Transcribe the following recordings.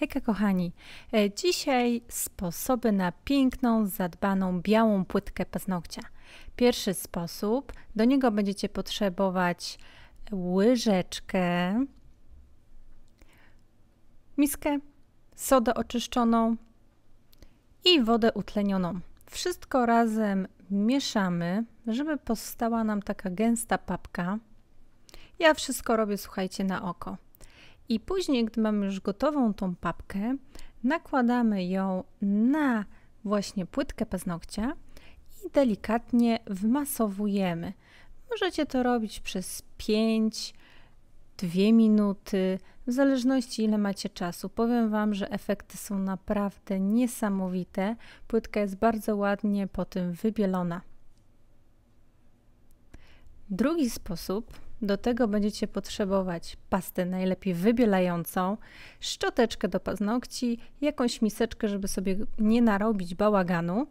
Hejka kochani, e, dzisiaj sposoby na piękną, zadbaną, białą płytkę paznokcia. Pierwszy sposób, do niego będziecie potrzebować łyżeczkę, miskę, sodę oczyszczoną i wodę utlenioną. Wszystko razem mieszamy, żeby powstała nam taka gęsta papka. Ja wszystko robię, słuchajcie, na oko. I później, gdy mamy już gotową tą papkę, nakładamy ją na właśnie płytkę paznokcia i delikatnie wmasowujemy. Możecie to robić przez 5, 2 minuty, w zależności ile macie czasu. Powiem Wam, że efekty są naprawdę niesamowite. Płytka jest bardzo ładnie po tym wybielona. Drugi sposób do tego będziecie potrzebować pastę najlepiej wybielającą, szczoteczkę do paznokci, jakąś miseczkę, żeby sobie nie narobić bałaganu.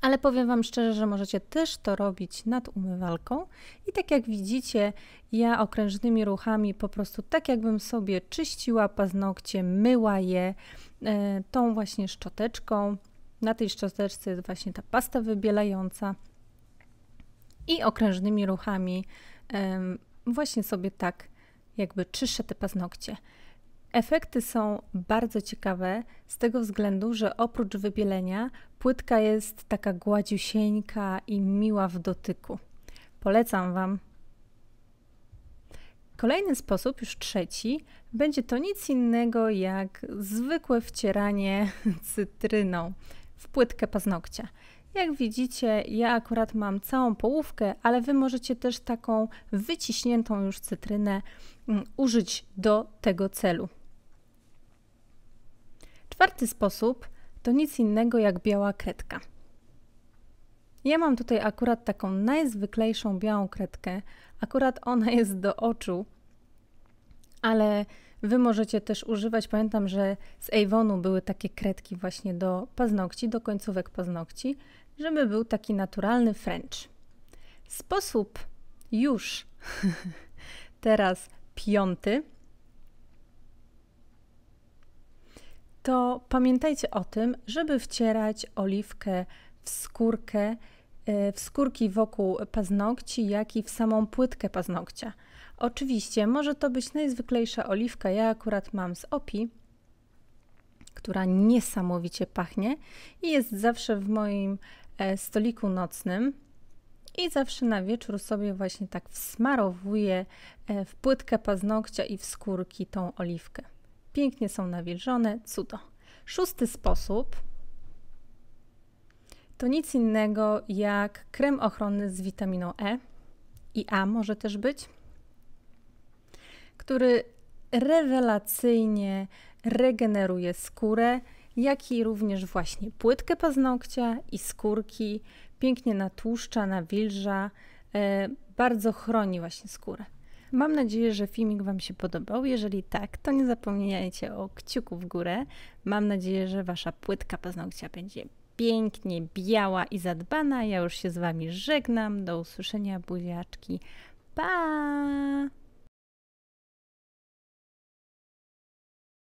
Ale powiem Wam szczerze, że możecie też to robić nad umywalką. I tak jak widzicie, ja okrężnymi ruchami po prostu tak jakbym sobie czyściła paznokcie, myła je e, tą właśnie szczoteczką. Na tej szczoteczce jest właśnie ta pasta wybielająca. I okrężnymi ruchami właśnie sobie tak jakby czyszczę te paznokcie. Efekty są bardzo ciekawe z tego względu, że oprócz wybielenia płytka jest taka gładziusieńka i miła w dotyku. Polecam Wam. Kolejny sposób, już trzeci, będzie to nic innego jak zwykłe wcieranie cytryną w płytkę paznokcia. Jak widzicie, ja akurat mam całą połówkę, ale Wy możecie też taką wyciśniętą już cytrynę mm, użyć do tego celu. Czwarty sposób to nic innego jak biała kredka. Ja mam tutaj akurat taką najzwyklejszą białą kredkę. Akurat ona jest do oczu, ale Wy możecie też używać, pamiętam, że z Avonu były takie kredki właśnie do paznokci, do końcówek paznokci, żeby był taki naturalny French. Sposób już teraz piąty. To pamiętajcie o tym, żeby wcierać oliwkę w skórkę, e, w skórki wokół paznokci, jak i w samą płytkę paznokcia. Oczywiście może to być najzwyklejsza oliwka. Ja akurat mam z Opi, która niesamowicie pachnie i jest zawsze w moim E, stoliku nocnym i zawsze na wieczór sobie właśnie tak wsmarowuję e, w płytkę paznokcia i w skórki tą oliwkę. Pięknie są nawilżone, cudo. Szósty sposób to nic innego jak krem ochronny z witaminą E i A może też być, który rewelacyjnie regeneruje skórę jak i również właśnie płytkę paznokcia i skórki. Pięknie natłuszcza, nawilża, e, bardzo chroni właśnie skórę. Mam nadzieję, że filmik Wam się podobał. Jeżeli tak, to nie zapominajcie o kciuku w górę. Mam nadzieję, że Wasza płytka paznokcia będzie pięknie biała i zadbana. Ja już się z Wami żegnam. Do usłyszenia, buziaczki. Pa!